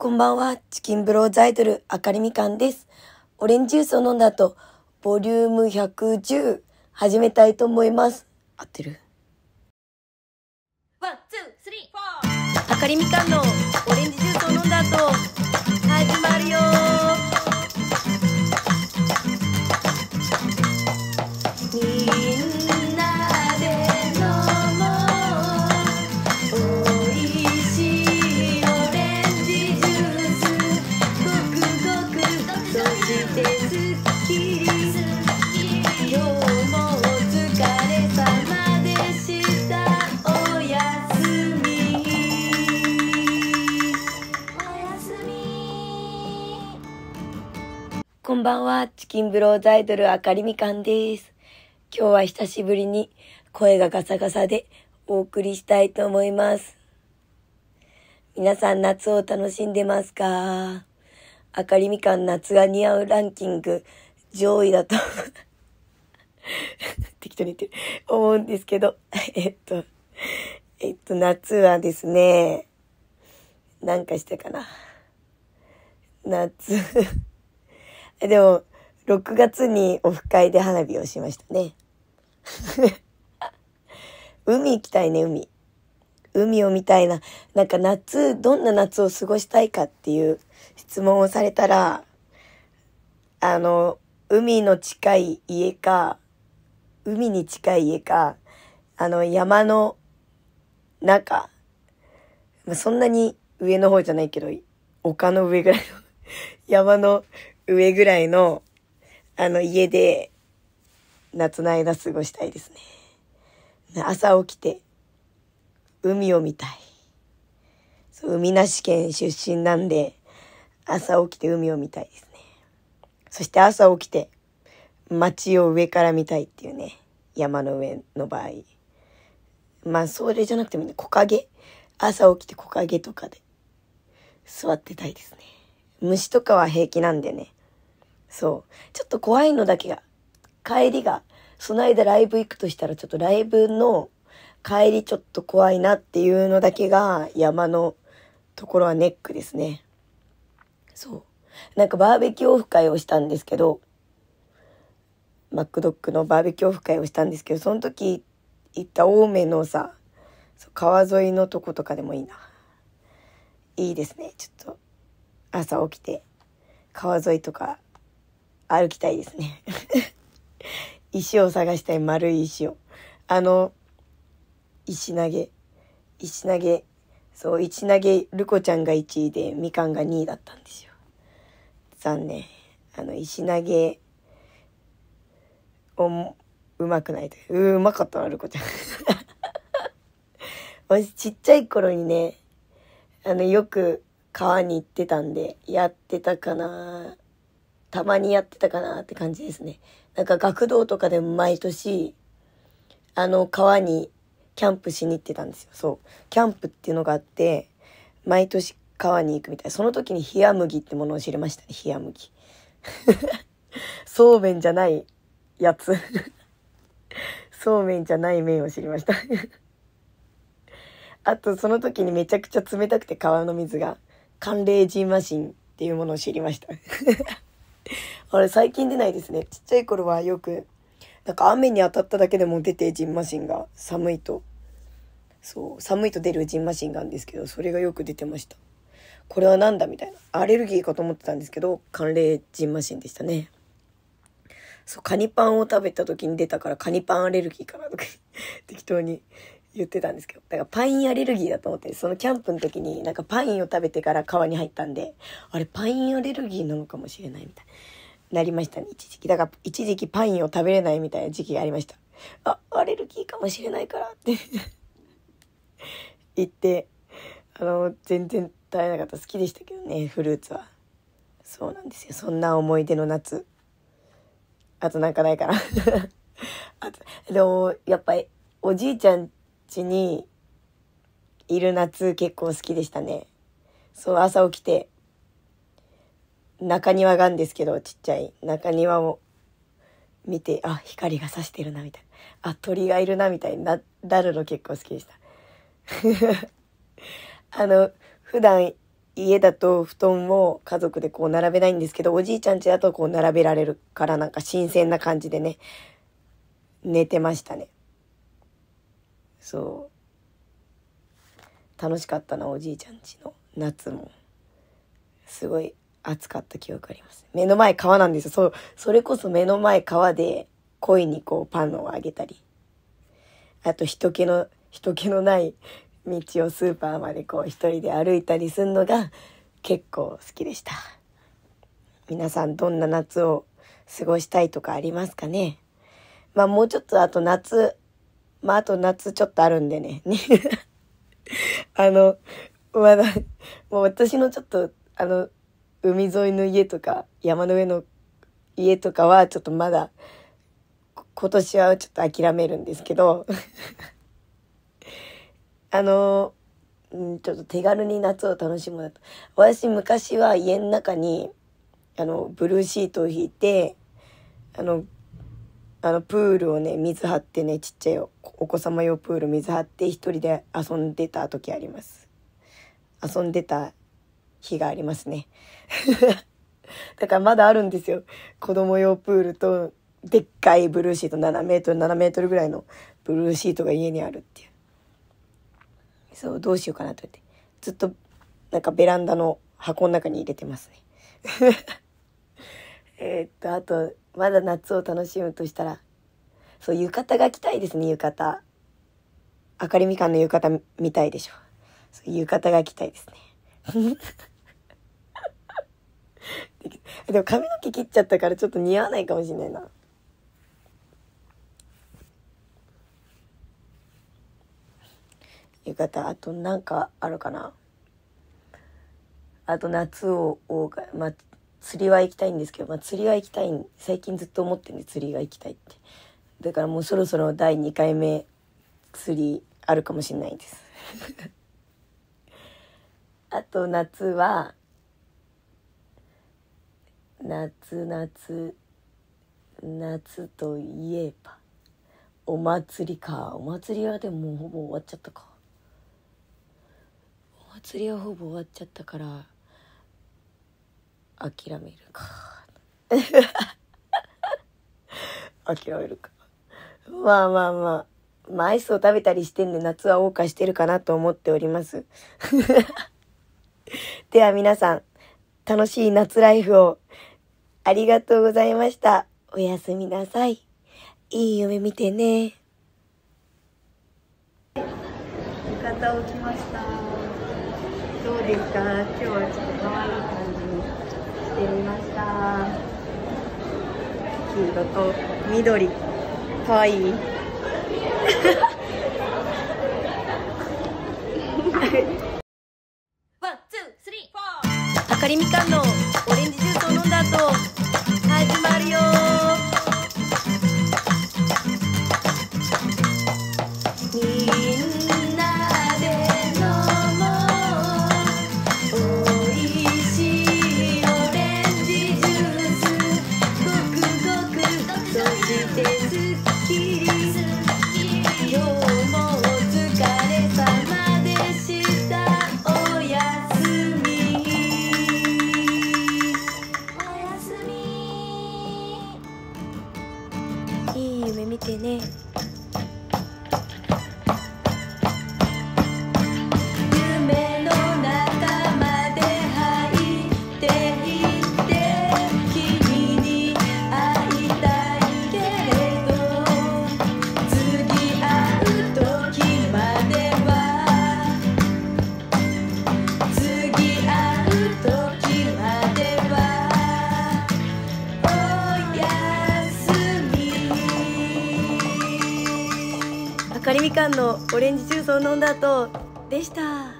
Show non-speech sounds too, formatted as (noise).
こんばんは、チキンブローザイドル、あかりみかんです。オレンジジュースを飲んだ後、ボリューム110、始めたいと思います。合ってるワン、ツー、スリー、フォーあかりみかんのオレンジジュースを飲んだ後、始まるよんばんは、チキンブローズアイドルあかりみかんです。今日は久しぶりに声がガサガサでお送りしたいと思います。皆さん夏を楽しんでますかあかりみかん夏が似合うランキング上位だと (laughs) 適当に言ってる思うんですけどえっと、えっと夏はですね、なんかしてかな。夏でも、6月にオフ会で花火をしましたね。(laughs) 海行きたいね、海。海を見たいな。なんか夏、どんな夏を過ごしたいかっていう質問をされたら、あの、海の近い家か、海に近い家か、あの、山の中、まあ、そんなに上の方じゃないけど、丘の上ぐらいの (laughs) 山の上ぐらいの、あの家で、夏の間過ごしたいですね。朝起きて、海を見たい。そう、海なし県出身なんで、朝起きて海を見たいですね。そして朝起きて、街を上から見たいっていうね。山の上の場合。まあ、それじゃなくてもね、木陰。朝起きて木陰とかで座ってたいですね。虫とかは平気なんでね。そう。ちょっと怖いのだけが、帰りが、その間ライブ行くとしたら、ちょっとライブの帰りちょっと怖いなっていうのだけが、山のところはネックですね。そう。なんかバーベキューオフ会をしたんですけど、マックドックのバーベキューオフ会をしたんですけど、その時行った青梅のさ、川沿いのとことかでもいいな。いいですね。ちょっと、朝起きて、川沿いとか歩きたいですね (laughs) 石を探したい、丸い石を。あの、石投げ。石投げ。そう、石投げ、ルコちゃんが1位で、みかんが2位だったんですよ。残念。あの、石投げおも、うまくないという。うまかったな、ルコちゃん。(laughs) 私、ちっちゃい頃にね、あの、よく川に行ってたんで、やってたかな。たまにやってたかなって感じですね。なんか学童とかでも毎年、あの川にキャンプしに行ってたんですよ。そう。キャンプっていうのがあって、毎年川に行くみたい。その時に冷麦ってものを知りましたね。冷麦。(laughs) そうめんじゃないやつそうめんじゃない麺を知りました (laughs) あとその時にめちゃくちゃ冷たくて川の水が寒冷ジーマシンっていうものを知りました (laughs) あれ最近出ないですね。ちっちゃい頃はよく、なんか雨に当たっただけでも出て、ジンマシンが。寒いと。そう、寒いと出るジンマシンがあるんですけど、それがよく出てました。これは何だみたいな。アレルギーかと思ってたんですけど、寒冷ジンマシンでしたね。そう、カニパンを食べた時に出たから、カニパンアレルギーかなとか (laughs) 適当に言ってたんですけど、だからパインアレルギーだと思って、そのキャンプの時になんかパインを食べてから川に入ったんで、あれパインアレルギーなのかもしれないみたいな。なりましたね、一時期。だから、一時期パインを食べれないみたいな時期がありました。あ、アレルギーかもしれないからって (laughs) 言って、あの、全然食べなかった。好きでしたけどね、フルーツは。そうなんですよ。そんな思い出の夏。あとなんかないかな (laughs) あと、でも、やっぱり、おじいちゃん家にいる夏結構好きでしたね。そう、朝起きて、中庭があるんですけど、ちっちゃい中庭を見て、あ、光が差してるな、みたいな。あ、鳥がいるな、みたいな、なるの結構好きでした。(laughs) あの、普段家だと布団を家族でこう並べないんですけど、おじいちゃん家だとこう並べられるからなんか新鮮な感じでね、寝てましたね。そう。楽しかったな、おじいちゃん家の夏も。すごい暑かった記憶あります。目の前川なんですよ。そう、それこそ目の前川で恋にこうパンをあげたり。あと人気の、人気のない道をスーパーまでこう一人で歩いたりするのが結構好きでした。皆さんどんな夏を過ごしたいとかありますかねまあもうちょっとあと夏、まああと夏ちょっとあるんでね。(laughs) あの、まだ、もう私のちょっと、あの、海沿いの家とか山の上の家とかはちょっとまだ今年はちょっと諦めるんですけど (laughs) あのんちょっと手軽に夏を楽しむだと私昔は家の中にあのブルーシートを引いてあのあのプールをね水張ってねちっちゃいお子様用プール水張って一人で遊んでた時あります遊んでた日がありますね。(laughs) だからまだあるんですよ。子供用プールと、でっかいブルーシート、7メートル、7メートルぐらいのブルーシートが家にあるっていう。そう、どうしようかなと言って。ずっと、なんかベランダの箱の中に入れてますね。(laughs) えっと、あと、まだ夏を楽しむとしたら、そう、浴衣が着たいですね、浴衣。明かりみかんの浴衣見たいでしょ。そう浴衣が着たいですね。(laughs) でも髪の毛切っちゃったからちょっと似合わないかもしれないな。浴衣あとなんかあるかなあと夏をまあ、釣りは行きたいんですけど、まあ、釣りは行きたい最近ずっと思ってんで釣りが行きたいってだからもうそろそろ第2回目釣りあるかもしれないです (laughs) あと夏は夏夏夏といえばお祭りかお祭りはでもほぼ終わっちゃったかお祭りはほぼ終わっちゃったから諦めるか (laughs) 諦めるかまあまあまあまあアイスを食べたりしてんで夏は謳歌してるかなと思っております (laughs) では皆さん楽しい夏ライフをありがとうございました。おやすみなさい。いい夢見てね。浴衣を着ました。どうですか今日はちょっと可愛い感じにしてみました。黄色と緑。可愛い。みのオレンジジュースを飲んだ後でした。